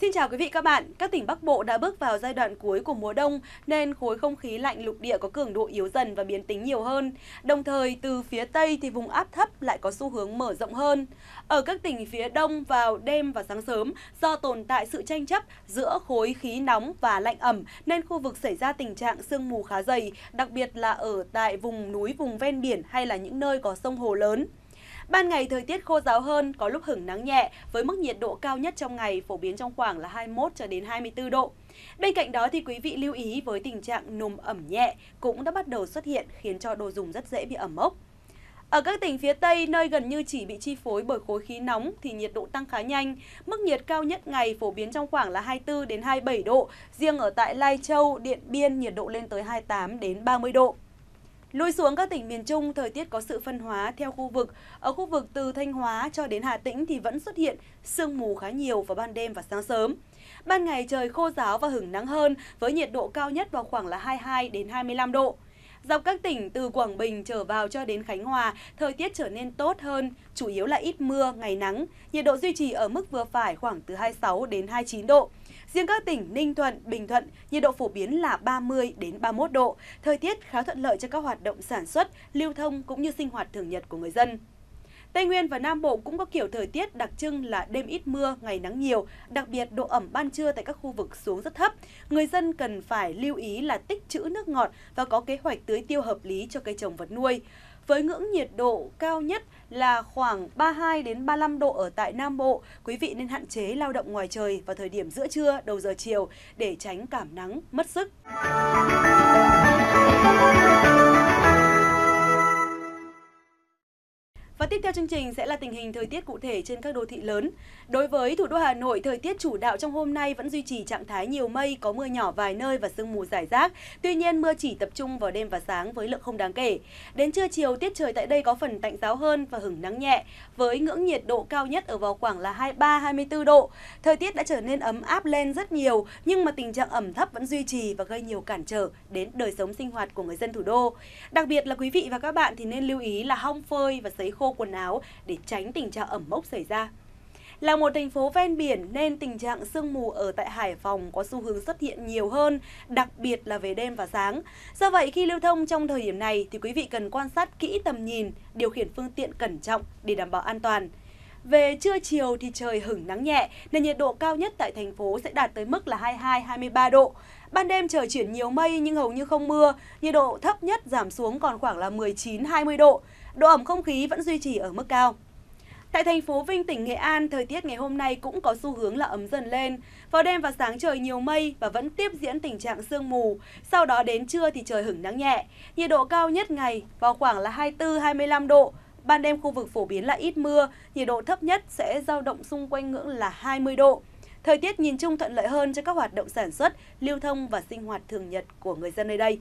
Xin chào quý vị các bạn, các tỉnh Bắc Bộ đã bước vào giai đoạn cuối của mùa đông nên khối không khí lạnh lục địa có cường độ yếu dần và biến tính nhiều hơn. Đồng thời từ phía Tây thì vùng áp thấp lại có xu hướng mở rộng hơn. Ở các tỉnh phía Đông vào đêm và sáng sớm do tồn tại sự tranh chấp giữa khối khí nóng và lạnh ẩm nên khu vực xảy ra tình trạng sương mù khá dày, đặc biệt là ở tại vùng núi, vùng ven biển hay là những nơi có sông hồ lớn. Ban ngày thời tiết khô ráo hơn, có lúc hửng nắng nhẹ với mức nhiệt độ cao nhất trong ngày phổ biến trong khoảng là 21 cho đến 24 độ. Bên cạnh đó thì quý vị lưu ý với tình trạng nồm ẩm nhẹ cũng đã bắt đầu xuất hiện khiến cho đồ dùng rất dễ bị ẩm mốc. Ở các tỉnh phía Tây, nơi gần như chỉ bị chi phối bởi khối khí nóng thì nhiệt độ tăng khá nhanh. Mức nhiệt cao nhất ngày phổ biến trong khoảng là 24 đến 27 độ, riêng ở tại Lai Châu, Điện Biên nhiệt độ lên tới 28 đến 30 độ. Lùi xuống các tỉnh miền Trung, thời tiết có sự phân hóa theo khu vực. Ở khu vực từ Thanh Hóa cho đến Hà Tĩnh thì vẫn xuất hiện sương mù khá nhiều vào ban đêm và sáng sớm. Ban ngày trời khô giáo và hứng nắng hơn với nhiệt độ cao nhất vào khoảng là 22 đến 25 độ. Dọc các tỉnh từ Quảng Bình trở vào cho đến Khánh Hòa, thời tiết trở nên tốt hơn, chủ yếu là ít mưa, ngày nắng, nhiệt độ duy trì ở mức vừa phải khoảng từ 26 đến 29 độ. Riêng các tỉnh Ninh Thuận, Bình Thuận, nhiệt độ phổ biến là 30 đến 31 độ. Thời tiết khá thuận lợi cho các hoạt động sản xuất, lưu thông cũng như sinh hoạt thường nhật của người dân. Tây Nguyên và Nam Bộ cũng có kiểu thời tiết đặc trưng là đêm ít mưa, ngày nắng nhiều, đặc biệt độ ẩm ban trưa tại các khu vực xuống rất thấp. Người dân cần phải lưu ý là tích trữ nước ngọt và có kế hoạch tưới tiêu hợp lý cho cây trồng vật nuôi với ngưỡng nhiệt độ cao nhất là khoảng 32 đến 35 độ ở tại Nam Bộ. Quý vị nên hạn chế lao động ngoài trời vào thời điểm giữa trưa, đầu giờ chiều để tránh cảm nắng, mất sức. Và tiếp theo chương trình sẽ là tình hình thời tiết cụ thể trên các đô thị lớn. Đối với thủ đô Hà Nội, thời tiết chủ đạo trong hôm nay vẫn duy trì trạng thái nhiều mây, có mưa nhỏ vài nơi và sương mù rải rác. Tuy nhiên, mưa chỉ tập trung vào đêm và sáng với lượng không đáng kể. Đến trưa chiều, tiết trời tại đây có phần tạnh giáo hơn và hứng nắng nhẹ, với ngưỡng nhiệt độ cao nhất ở vào khoảng là 23-24 độ. Thời tiết đã trở nên ấm áp lên rất nhiều, nhưng mà tình trạng ẩm thấp vẫn duy trì và gây nhiều cản trở đến đời sống sinh hoạt của người dân thủ đô. Đặc biệt là quý vị và các bạn thì nên lưu ý là hong phơi và sấy khô quần áo để tránh tình trạng ẩm mốc xảy ra. Là một thành phố ven biển nên tình trạng sương mù ở tại Hải Phòng có xu hướng xuất hiện nhiều hơn, đặc biệt là về đêm và sáng. Do vậy, khi lưu thông trong thời điểm này thì quý vị cần quan sát kỹ tầm nhìn, điều khiển phương tiện cẩn trọng để đảm bảo an toàn. Về trưa chiều thì trời hửng nắng nhẹ nên nhiệt độ cao nhất tại thành phố sẽ đạt tới mức là 22-23 độ. Ban đêm trời chuyển nhiều mây nhưng hầu như không mưa, nhiệt độ thấp nhất giảm xuống còn khoảng là 19-20 độ độ ẩm không khí vẫn duy trì ở mức cao. Tại thành phố Vinh, tỉnh Nghệ An, thời tiết ngày hôm nay cũng có xu hướng là ấm dần lên. Vào đêm và sáng trời nhiều mây và vẫn tiếp diễn tình trạng sương mù. Sau đó đến trưa thì trời hửng nắng nhẹ. Nhiệt độ cao nhất ngày vào khoảng là 24-25 độ. Ban đêm khu vực phổ biến là ít mưa, nhiệt độ thấp nhất sẽ dao động xung quanh ngưỡng là 20 độ. Thời tiết nhìn chung thuận lợi hơn cho các hoạt động sản xuất, lưu thông và sinh hoạt thường nhật của người dân nơi đây.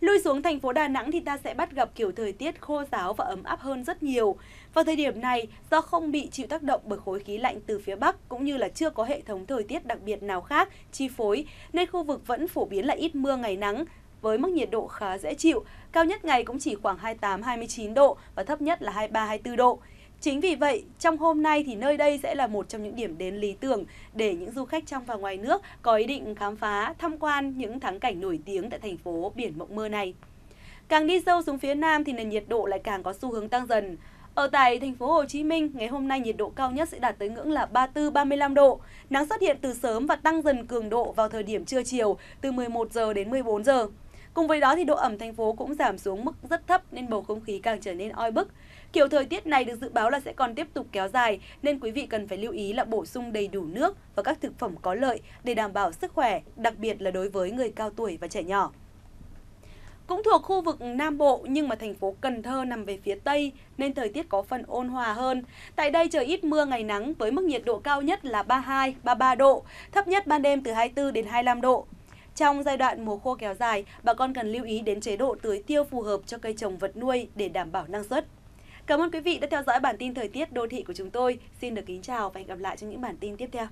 Lui xuống thành phố Đà Nẵng thì ta sẽ bắt gặp kiểu thời tiết khô giáo và ấm áp hơn rất nhiều. Vào thời điểm này, do không bị chịu tác động bởi khối khí lạnh từ phía Bắc cũng như là chưa có hệ thống thời tiết đặc biệt nào khác chi phối, nên khu vực vẫn phổ biến là ít mưa ngày nắng, với mức nhiệt độ khá dễ chịu, cao nhất ngày cũng chỉ khoảng 28-29 độ và thấp nhất là 23-24 độ. Chính vì vậy, trong hôm nay thì nơi đây sẽ là một trong những điểm đến lý tưởng để những du khách trong và ngoài nước có ý định khám phá, tham quan những thắng cảnh nổi tiếng tại thành phố biển mộng mơ này. Càng đi sâu xuống phía nam thì nền nhiệt độ lại càng có xu hướng tăng dần. Ở tại thành phố Hồ Chí Minh, ngày hôm nay nhiệt độ cao nhất sẽ đạt tới ngưỡng là 34-35 độ. Nắng xuất hiện từ sớm và tăng dần cường độ vào thời điểm trưa chiều từ 11 giờ đến 14 giờ. Cùng với đó thì độ ẩm thành phố cũng giảm xuống mức rất thấp nên bầu không khí càng trở nên oi bức. Kiểu thời tiết này được dự báo là sẽ còn tiếp tục kéo dài nên quý vị cần phải lưu ý là bổ sung đầy đủ nước và các thực phẩm có lợi để đảm bảo sức khỏe, đặc biệt là đối với người cao tuổi và trẻ nhỏ. Cũng thuộc khu vực Nam Bộ nhưng mà thành phố Cần Thơ nằm về phía Tây nên thời tiết có phần ôn hòa hơn. Tại đây trời ít mưa ngày nắng với mức nhiệt độ cao nhất là 32, 33 độ, thấp nhất ban đêm từ 24 đến 25 độ. Trong giai đoạn mùa khô kéo dài, bà con cần lưu ý đến chế độ tưới tiêu phù hợp cho cây trồng vật nuôi để đảm bảo năng suất. Cảm ơn quý vị đã theo dõi bản tin thời tiết đô thị của chúng tôi. Xin được kính chào và hẹn gặp lại trong những bản tin tiếp theo.